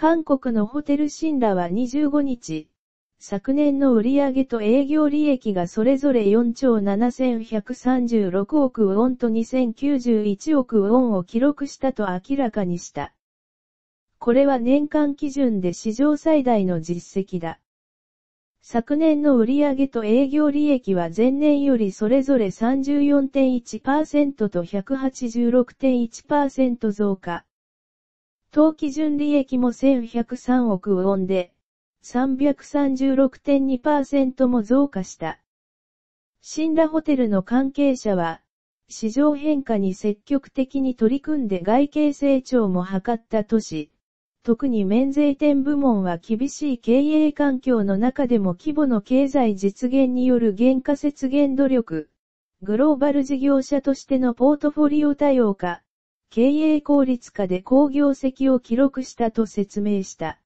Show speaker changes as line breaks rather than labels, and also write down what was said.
韓国のホテルシンラは25日、昨年の売上と営業利益がそれぞれ4兆7136億ウォンと2091億ウォンを記録したと明らかにした。これは年間基準で史上最大の実績だ。昨年の売上と営業利益は前年よりそれぞれ34.1%と186.1%増加。当期純利益も1103億ウォンで、336.2%も増加した。死んだホテルの関係者は、市場変化に積極的に取り組んで外形成長も図った都市、特に免税店部門は厳しい経営環境の中でも規模の経済実現による減価節減努力、グローバル事業者としてのポートフォリオ多様化、経営効率化で好業績を記録したと説明した。